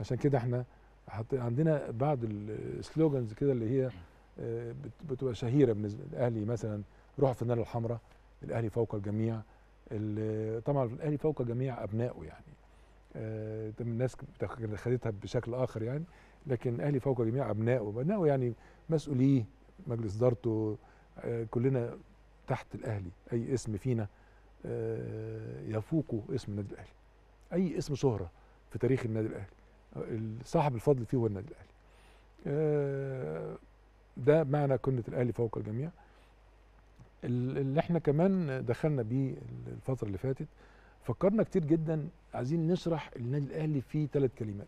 عشان كده احنا عندنا بعض السلوجنز كده اللي هي آه، بتبقى شهيره بالنسبه للاهلي مثلا روح في النار الحمراء الاهلي فوق الجميع طبعا الاهلي فوق جميع ابنائه يعني آه الناس خدتها بشكل اخر يعني لكن الاهلي فوق جميع ابنائه ابنائه يعني مسؤوليه مجلس ادارته آه، كلنا تحت الاهلي اي اسم فينا آه، يفوق اسم النادي الاهلي اي اسم شهره في تاريخ النادي الاهلي صاحب الفضل فيه هو النادي الاهلي آه، ده معنى كلمه الاهلي فوق الجميع اللي احنا كمان دخلنا بيه الفتره اللي فاتت فكرنا كتير جدا عايزين نشرح النادي الاهلي في ثلاث كلمات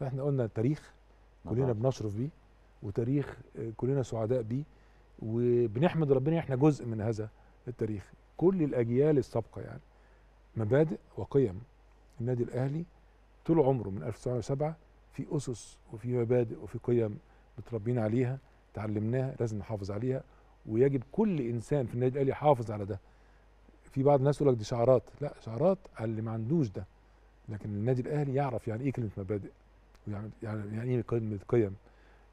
فاحنا قلنا تاريخ نعم. كلنا بنشرف بيه وتاريخ آه، كلنا سعداء بيه وبنحمد ربنا احنا جزء من هذا التاريخ كل الاجيال السابقه يعني مبادئ وقيم النادي الاهلي طول عمره من 1907 في أسس وفي مبادئ وفي قيم متربينا عليها تعلمناها لازم نحافظ عليها ويجب كل إنسان في النادي الأهلي يحافظ على ده في بعض الناس يقول لك دي شعارات لا شعارات على اللي ما عندوش ده لكن النادي الأهلي يعرف يعني إيه كلمة مبادئ ويعني يعني إيه كلمة قيم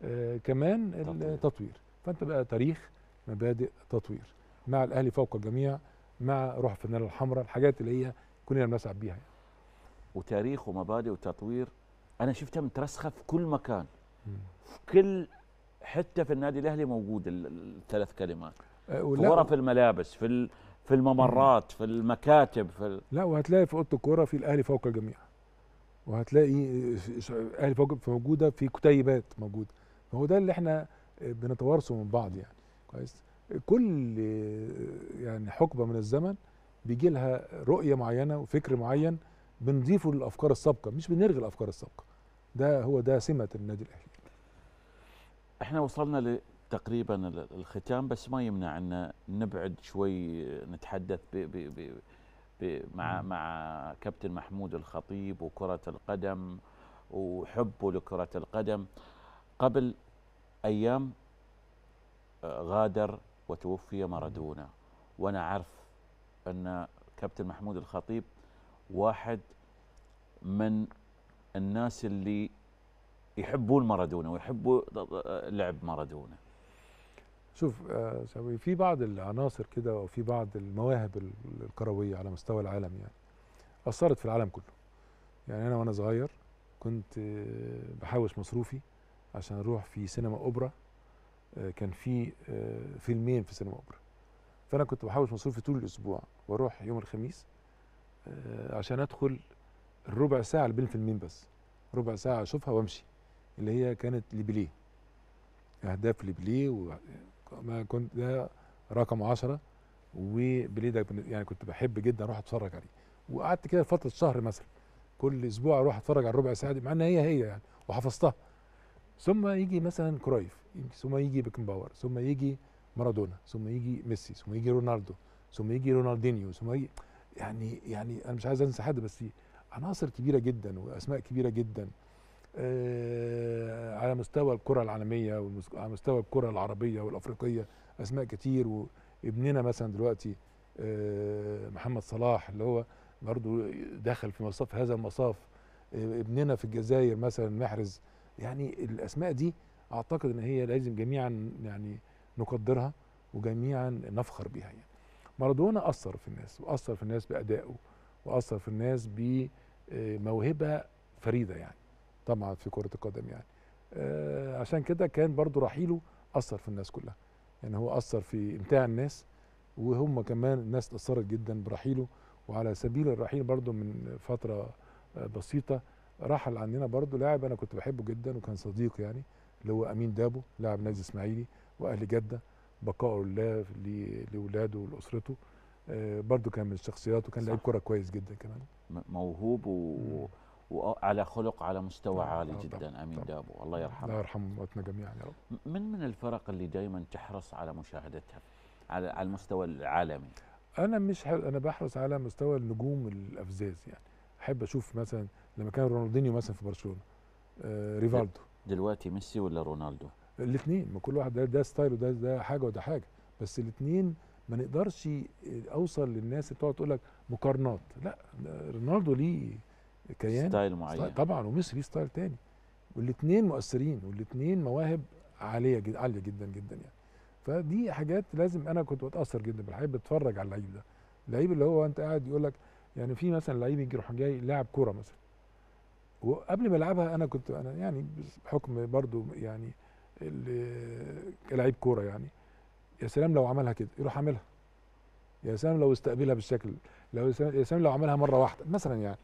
آه كمان التطوير فأنت بقى تاريخ مبادئ تطوير مع الأهلي فوق الجميع مع روح الفنانة الحمراء الحاجات اللي هي كلنا بنسعى بيها يعني. وتاريخ ومبادئ وتطوير انا شفتها مترسخه في كل مكان في كل حته في النادي الاهلي موجود الثلاث كلمات أه، في غرف الملابس في في الممرات في المكاتب في لا وهتلاقي في اوضه الكوره في الاهلي فوق الجميع وهتلاقي آه، الاهلي فوق موجوده في كتيبات موجوده فهو ده اللي احنا آه، بنتوارثه من بعض يعني كويس كل يعني حقبه من الزمن بيجي لها رؤيه معينه وفكر معين بنضيفه للافكار السابقه مش بنلغي الافكار السابقه ده هو ده سمه النادي الاهلي احنا وصلنا لتقريبا الختام بس ما يمنع ان نبعد شوي نتحدث ب ب ب بي مع مع كابتن محمود الخطيب وكرة القدم وحبه لكرة القدم قبل ايام آه، غادر وتوفي مارادونا وانا عارف ان كابتن محمود الخطيب واحد من الناس اللي يحبون مارادونا ويحبوا لعب مارادونا شوف آه، سوي في بعض العناصر كده وفي بعض المواهب الكرويه على مستوى العالم يعني اثرت في العالم كله يعني انا وانا صغير كنت آه، بحوش مصروفي عشان اروح في سينما اوبرا آه، كان في فيلمين في سينما اوبرا فانا كنت بحوش مصروفي طول الاسبوع واروح يوم الخميس آه، عشان ادخل الربع ساعه اللي بين فيلمين بس ربع ساعه اشوفها وامشي اللي هي كانت لبليه اهداف لبليه وما كنت ده رقم عشرة وبليه ده يعني كنت بحب جدا اروح اتفرج عليه وقعدت كده فتره شهر مثلا كل اسبوع اروح اتفرج على الربع ساعه دي مع انها هي هي يعني وحفظتها ثم يجي مثلا كرويف ثم يجي بيكنباور ثم يجي مارادونا ثم يجي ميسي ثم يجي رونالدو ثم يجي رونالدينيو ثم يجي يعني يعني انا مش عايز انسى حد بس عناصر كبيره جدا واسماء كبيره جدا آه على مستوى الكره العالميه وعلى مستوى الكره العربيه والافريقيه اسماء كتير وابننا مثلا دلوقتي آه محمد صلاح اللي هو برضه دخل في مصاف هذا المصاف آه ابننا في الجزائر مثلا محرز يعني الاسماء دي اعتقد ان هي لازم جميعا يعني نقدرها وجميعا نفخر بها يعني مارادونا اثر في الناس واثر في الناس بادائه واثر في الناس بموهبه فريده يعني طبعا في كره القدم يعني آه، عشان كده كان برضو رحيله اثر في الناس كلها يعني هو اثر في امتاع الناس وهم كمان الناس اثرت جدا برحيله وعلى سبيل الرحيل برضو من فتره آه، بسيطه رحل عننا برضو لاعب انا كنت بحبه جدا وكان صديق يعني اللي هو امين دابو لاعب نادي اسماعيلي واهلي جده بقائه لله لاولاده ولاسرته آه، برضه كان من الشخصيات وكان لعيب كره كويس جدا كمان موهوب و... وعلى آه، خلق على مستوى طبعا نعم، عالي طبعا نعم، جدا طبعا امين دابو الله يرحمه الله يرحم موتنا جميعا يا رب من من الفرق اللي دائما تحرص على مشاهدتها على على المستوى العالمي انا مش ح... انا بحرص على مستوى النجوم الافزاز يعني احب اشوف مثلا لما كان رونالدينيو مثلا في برشلونه آه ريفالدو دلوقتي ميسي ولا رونالدو الاثنين ما كل واحد ده ده ستايل وده ده حاجه وده حاجه بس الاثنين ما نقدرش اوصل للناس اللي تقعد تقول لك مقارنات لا رونالدو ليه كيان ستايل معين طبعا وميسي ليه ستايل تاني والاثنين مؤثرين والاثنين مواهب عاليه جدا عاليه جدا جدا يعني فدي حاجات لازم انا كنت بتاثر جدا بالحقيقه بتفرج على اللعيب ده اللعيب اللي هو انت قاعد يقول لك يعني في مثلا لعيب يجي يروح جاي لاعب كوره مثلا وقبل ما العبها انا كنت انا يعني بحكم برضو يعني اللي كلاعب كوره يعني يا سلام لو عملها كده يروح عاملها يا سلام لو استقبلها بالشكل لو يا سلام لو عملها مره واحده مثلا يعني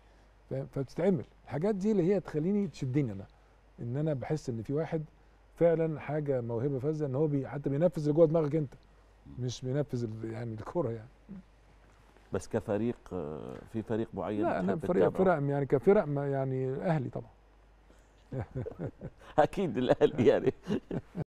فبتتعمل الحاجات دي اللي هي تخليني تشدني انا ان انا بحس ان في واحد فعلا حاجه موهبه فذه ان هو بي حتى بينفذ اللي جوه دماغك انت مش بينفذ يعني الكوره يعني بس كفريق في فريق معين لا انا فريق فرق يعني كفرق يعني اهلي طبعا اكيد الاهلي يعني